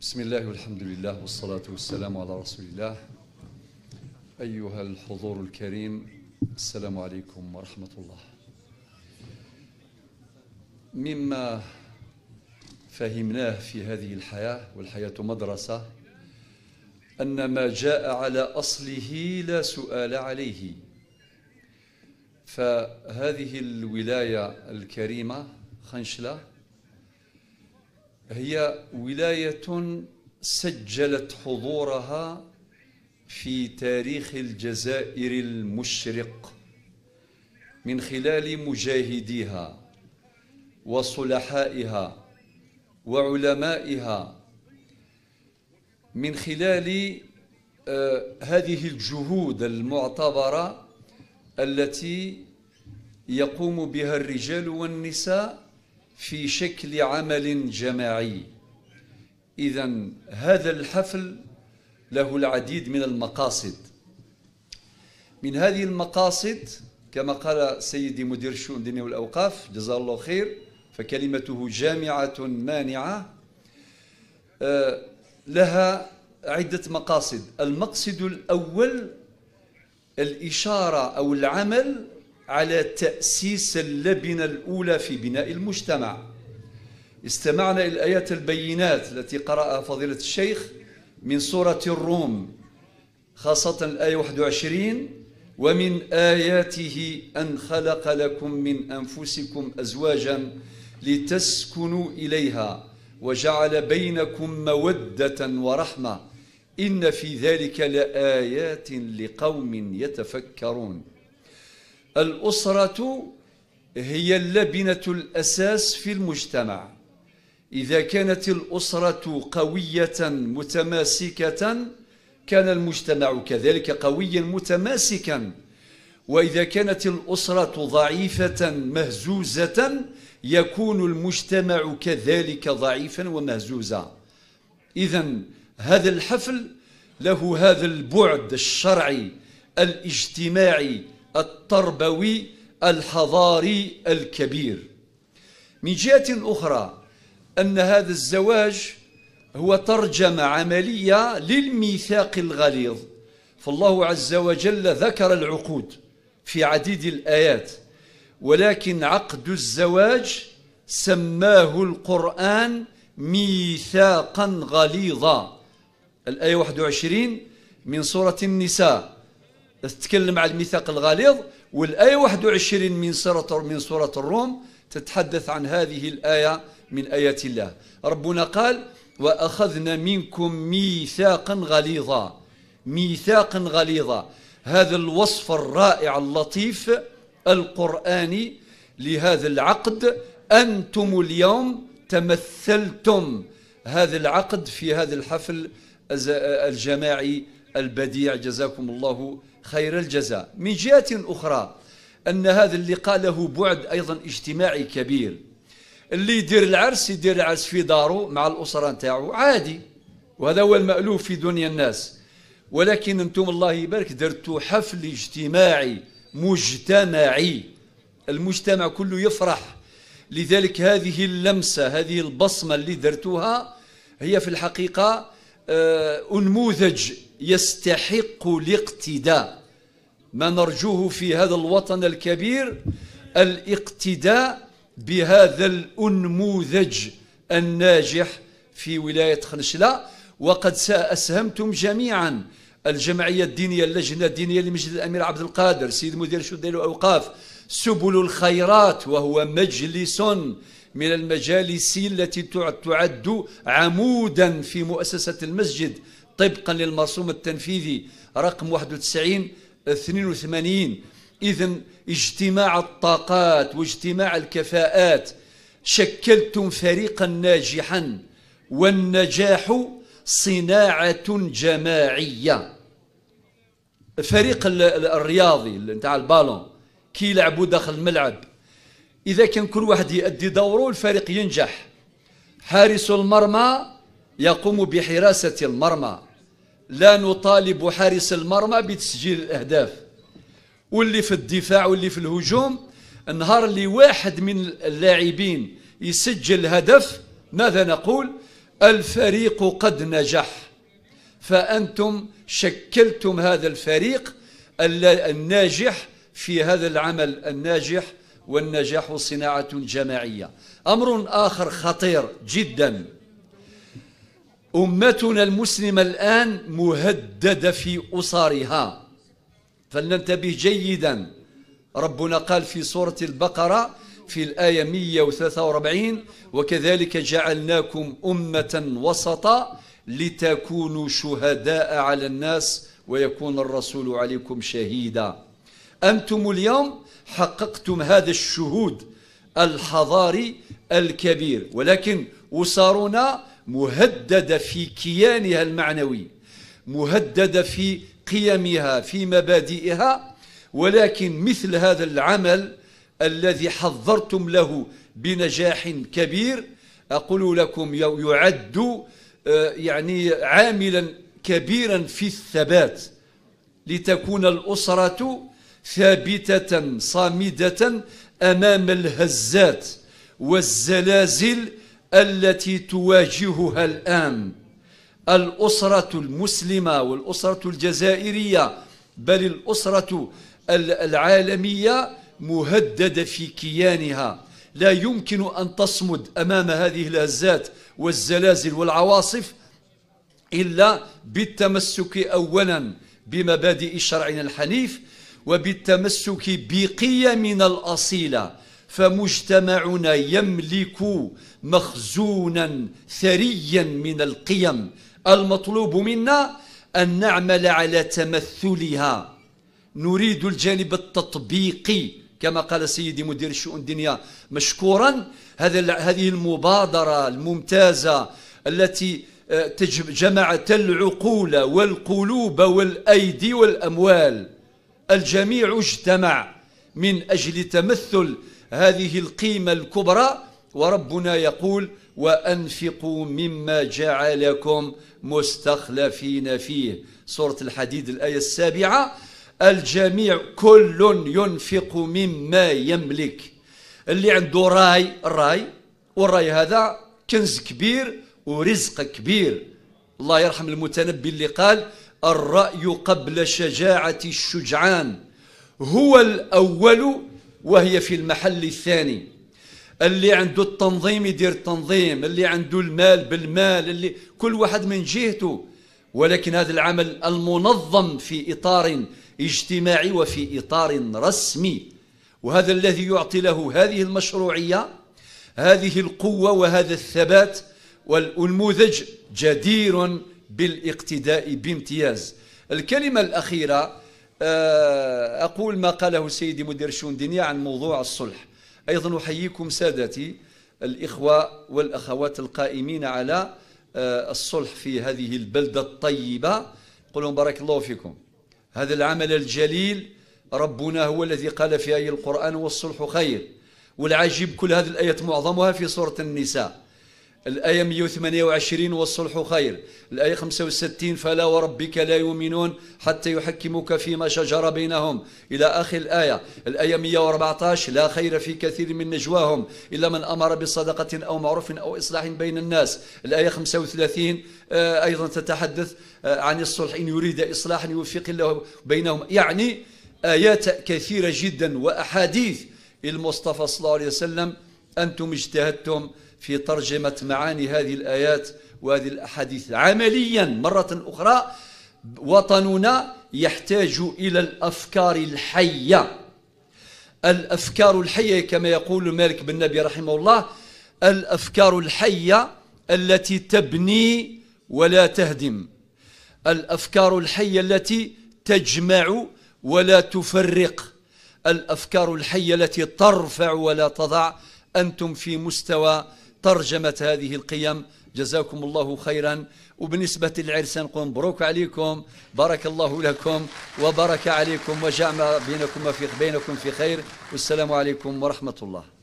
بسم الله والحمد لله والصلاة والسلام على رسول الله أيها الحضور الكريم السلام عليكم ورحمة الله مما فهمناه في هذه الحياة والحياة مدرسة أن ما جاء على أصله لا سؤال عليه فهذه الولاية الكريمة خنشلة هي ولاية سجلت حضورها في تاريخ الجزائر المشرق من خلال مجاهديها وصلحائها وعلمائها من خلال آه، هذه الجهود المعتبرة التي يقوم بها الرجال والنساء في شكل عمل جماعي اذا هذا الحفل له العديد من المقاصد من هذه المقاصد كما قال سيدي مدير الشؤون الدينية والأوقاف جزاه الله خير فكلمته جامعة مانعة آه، لها عدة مقاصد المقصد الأول الإشارة أو العمل على تأسيس اللبنة الأولى في بناء المجتمع استمعنا إلى الآيات البينات التي قرأها فضيلة الشيخ من سورة الروم خاصة الآية 21 ومن آياته أن خلق لكم من أنفسكم أزواجا لتسكنوا إليها وجعل بينكم مودة ورحمة إن في ذلك لآيات لقوم يتفكرون الأسرة هي اللبنة الأساس في المجتمع إذا كانت الأسرة قوية متماسكة كان المجتمع كذلك قويا متماسكا وإذا كانت الأسرة ضعيفة مهزوزة يكون المجتمع كذلك ضعيفا ومهزوزا إذا هذا الحفل له هذا البعد الشرعي الاجتماعي التربوي الحضاري الكبير من جهة أخرى أن هذا الزواج هو ترجمة عملية للميثاق الغليظ فالله عز وجل ذكر العقود في عديد الآيات ولكن عقد الزواج سماه القرآن ميثاقا غليظا الآية 21 من سورة النساء تتكلم على الميثاق الغليظ والآية 21 من سورة من سورة الروم تتحدث عن هذه الآية من آيات الله ربنا قال وأخذنا منكم ميثاقا غليظا ميثاقا غليظا هذا الوصف الرائع اللطيف القرآني لهذا العقد أنتم اليوم تمثلتم هذا العقد في هذا الحفل الجماعي البديع جزاكم الله خير الجزاء من جهة أخرى أن هذا اللقاء له بعد أيضا اجتماعي كبير اللي يدير العرس يدير العرس في داره مع الأسرة نتاعو عادي وهذا هو المألوف في دنيا الناس ولكن أنتم الله يبارك درتوا حفل اجتماعي مجتمعي المجتمع كله يفرح لذلك هذه اللمسة هذه البصمة اللي درتوها هي في الحقيقة آه، أنموذج يستحق الاقتداء ما نرجوه في هذا الوطن الكبير الاقتداء بهذا الأنموذج الناجح في ولاية خنشلة وقد أسهمتم جميعا الجمعية الدينية اللجنة الدينية لمجلس الأمير عبد القادر سيد مدير شؤون الأوقاف سبل الخيرات وهو مجلس من المجالس التي تعد عمودا في مؤسسة المسجد طبقا للمرسوم التنفيذي رقم 91 82 إذا اجتماع الطاقات واجتماع الكفاءات شكلتم فريقا ناجحا والنجاح صناعة جماعية فريق الرياضي نتاع البالون كيلعبوا داخل الملعب اذا كان كل واحد يؤدي دوره الفريق ينجح حارس المرمى يقوم بحراسه المرمى لا نطالب حارس المرمى بتسجيل الاهداف واللي في الدفاع واللي في الهجوم النهار اللي واحد من اللاعبين يسجل هدف ماذا نقول الفريق قد نجح فأنتم شكلتم هذا الفريق الناجح في هذا العمل الناجح والنجاح صناعة جماعية أمر آخر خطير جدا أمتنا المسلمة الآن مهددة في أسرها فلننتبه جيدا ربنا قال في سورة البقرة في الآية 143 وكذلك جعلناكم أمة وسطا لتكونوا شهداء على الناس ويكون الرسول عليكم شهيدا أنتم اليوم حققتم هذا الشهود الحضاري الكبير ولكن أسرنا مهددة في كيانها المعنوي مهددة في قيمها في مبادئها ولكن مثل هذا العمل الذي حضرتم له بنجاح كبير أقول لكم يعد آه، يعني عاملا كبيرا في الثبات لتكون الأسرة ثابتة صامدة أمام الهزات والزلازل التي تواجهها الآن الأسرة المسلمة والأسرة الجزائرية بل الأسرة العالمية مهددة في كيانها لا يمكن أن تصمد أمام هذه الهزات والزلازل والعواصف إلا بالتمسك أولا بمبادئ شرعنا الحنيف وبالتمسك بقيمنا الأصيلة فمجتمعنا يملك مخزونا ثريا من القيم المطلوب منا أن نعمل على تمثلها نريد الجانب التطبيقي كما قال سيدي مدير الشؤون الدنيا مشكورا هذا هذه المبادرة الممتازة التي آه، جمعت العقول والقلوب والأيدي والأموال الجميع اجتمع من أجل تمثل هذه القيمة الكبرى وربنا يقول وأنفقوا مما جعلكم مستخلفين فيه سورة الحديد الآية السابعة الجميع كل ينفق مما يملك اللي عنده راي الراي والراي هذا كنز كبير ورزق كبير الله يرحم المتنبي اللي قال الرأي قبل شجاعة الشجعان هو الأول وهي في المحل الثاني اللي عنده التنظيم يدير التنظيم اللي عنده المال بالمال اللي كل واحد من جهته ولكن هذا العمل المنظم في إطار اجتماعي وفي إطار رسمي وهذا الذي يعطي له هذه المشروعية هذه القوة وهذا الثبات والنموذج جدير بالاقتداء بامتياز الكلمة الأخيرة آه، أقول ما قاله سيدي مدير الشؤون الدينية عن موضوع الصلح أيضا أحييكم سادتي الإخوة والأخوات القائمين على آه، الصلح في هذه البلدة الطيبة قل لهم بارك الله فيكم هذا العمل الجليل ربنا هو الذي قال في آية القرآن والصلح خير والعجيب كل هذه الآيات معظمها في سورة النساء الآية 128 والصلح خير الآية 65 فلا وربك لا يؤمنون حتى يحكموك فيما شجر بينهم إلى آخر الآية الآية 114 لا خير في كثير من نجواهم إلا من أمر بصدقة أو معروف أو إصلاح بين الناس الآية 35 آه، أيضا تتحدث آه، عن الصلح إن يريد إصلاحا يوفق الله بينهم يعني آيات كثيرة جدا وأحاديث المصطفى صلى الله عليه وسلم أنتم اجتهدتم في ترجمة معاني هذه الآيات وهذه الأحاديث عمليا مرة أخرى وطننا يحتاج إلى الأفكار الحية الأفكار الحية كما يقول مالك بن نبي رحمه الله الأفكار الحية التي تبني ولا تهدم الأفكار الحية التي تجمع ولا تفرق الأفكار الحية التي ترفع ولا تضع أنتم في مستوى ترجمة هذه القيم جزاكم الله خيرا وبالنسبة للعرس نقول مبروك عليكم بارك الله لكم وبارك عليكم وجمع بينكم في بينكم في خير والسلام عليكم ورحمة الله